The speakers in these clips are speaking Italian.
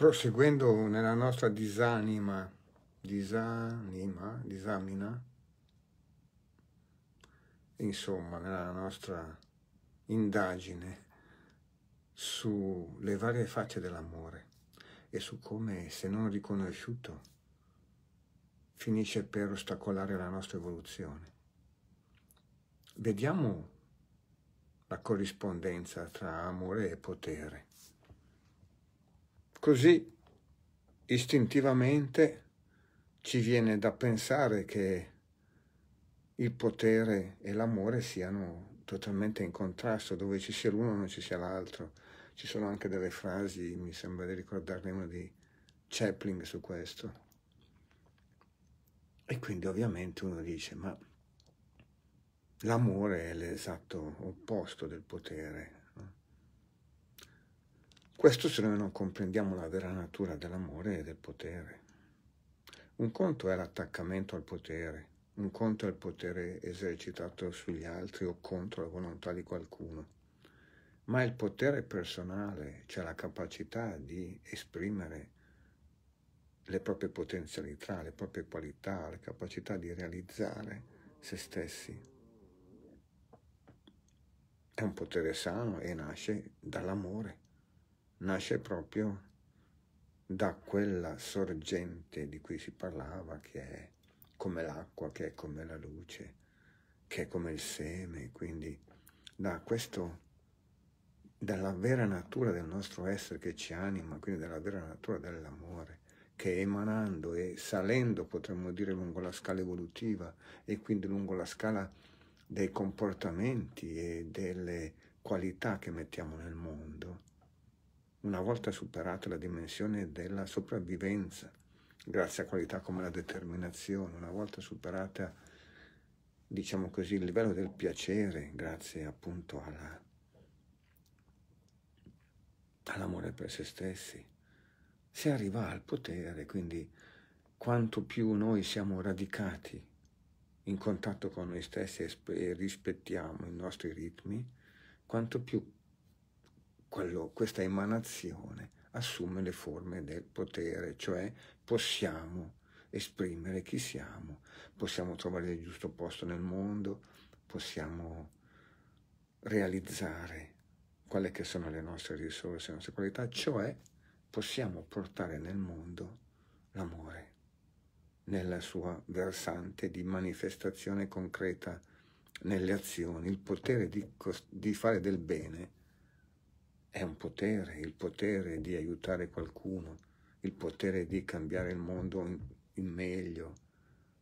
proseguendo nella nostra disanima, disanima, disamina, insomma, nella nostra indagine sulle varie facce dell'amore e su come, se non riconosciuto, finisce per ostacolare la nostra evoluzione. Vediamo la corrispondenza tra amore e potere. Così istintivamente ci viene da pensare che il potere e l'amore siano totalmente in contrasto, dove ci sia l'uno non ci sia l'altro. Ci sono anche delle frasi, mi sembra di ricordarne una di Chaplin su questo. E quindi ovviamente uno dice, ma l'amore è l'esatto opposto del potere, questo se noi non comprendiamo la vera natura dell'amore e del potere. Un conto è l'attaccamento al potere, un conto è il potere esercitato sugli altri o contro la volontà di qualcuno, ma il potere personale, cioè la capacità di esprimere le proprie potenzialità, le proprie qualità, la capacità di realizzare se stessi. È un potere sano e nasce dall'amore nasce proprio da quella sorgente di cui si parlava, che è come l'acqua, che è come la luce, che è come il seme, quindi da questo dalla vera natura del nostro essere che ci anima, quindi dalla vera natura dell'amore, che emanando e salendo, potremmo dire, lungo la scala evolutiva e quindi lungo la scala dei comportamenti e delle qualità che mettiamo nel mondo, una volta superata la dimensione della sopravvivenza, grazie a qualità come la determinazione, una volta superata, diciamo così, il livello del piacere, grazie appunto alla, all'amore per se stessi, si arriva al potere, quindi quanto più noi siamo radicati in contatto con noi stessi e rispettiamo i nostri ritmi, quanto più quello, questa emanazione assume le forme del potere, cioè possiamo esprimere chi siamo, possiamo trovare il giusto posto nel mondo, possiamo realizzare quelle che sono le nostre risorse, le nostre qualità, cioè possiamo portare nel mondo l'amore nella sua versante di manifestazione concreta nelle azioni, il potere di, di fare del bene è un potere, il potere di aiutare qualcuno, il potere di cambiare il mondo in, in meglio.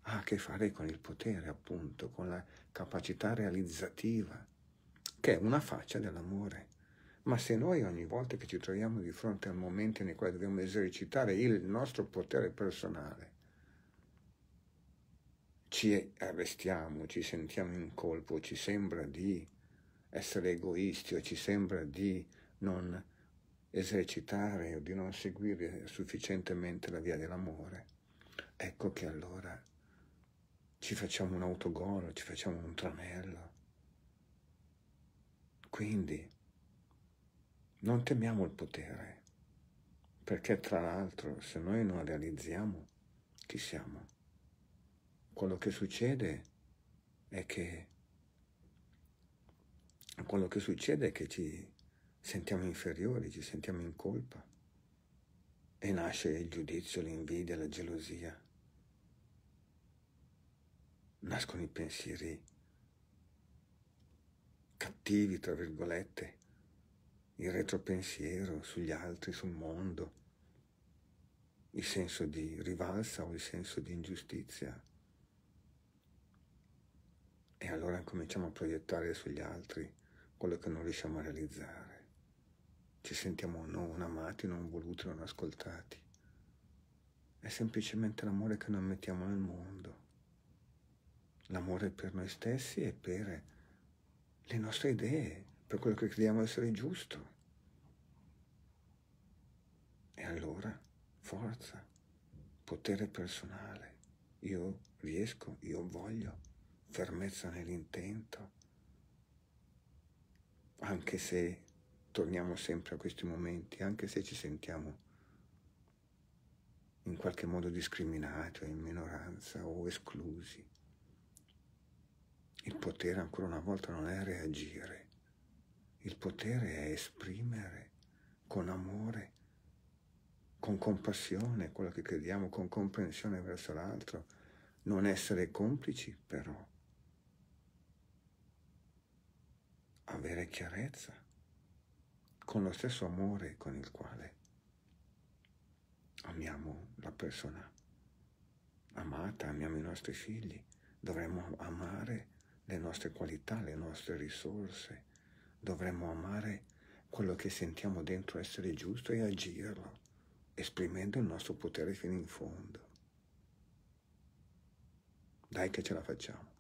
Ha a che fare con il potere, appunto, con la capacità realizzativa, che è una faccia dell'amore. Ma se noi ogni volta che ci troviamo di fronte a momento nei quali dobbiamo esercitare il nostro potere personale, ci arrestiamo, ci sentiamo in colpo, ci sembra di essere egoisti o ci sembra di non esercitare o di non seguire sufficientemente la via dell'amore, ecco che allora ci facciamo un autogol, ci facciamo un tranello. Quindi non temiamo il potere, perché tra l'altro se noi non realizziamo chi siamo, quello che succede è che quello che succede è che ci sentiamo inferiori, ci sentiamo in colpa e nasce il giudizio, l'invidia, la gelosia. Nascono i pensieri cattivi, tra virgolette, il retropensiero sugli altri, sul mondo, il senso di rivalsa o il senso di ingiustizia. E allora cominciamo a proiettare sugli altri quello che non riusciamo a realizzare ci sentiamo non amati, non voluti, non ascoltati. È semplicemente l'amore che non mettiamo nel mondo. L'amore per noi stessi e per le nostre idee, per quello che crediamo essere giusto. E allora, forza, potere personale. Io riesco, io voglio, fermezza nell'intento, anche se torniamo sempre a questi momenti, anche se ci sentiamo in qualche modo discriminati, o in minoranza o esclusi. Il potere ancora una volta non è reagire, il potere è esprimere con amore, con compassione quello che crediamo, con comprensione verso l'altro, non essere complici però, avere chiarezza con lo stesso amore con il quale amiamo la persona amata, amiamo i nostri figli, dovremmo amare le nostre qualità, le nostre risorse, dovremmo amare quello che sentiamo dentro essere giusto e agirlo, esprimendo il nostro potere fino in fondo. Dai che ce la facciamo.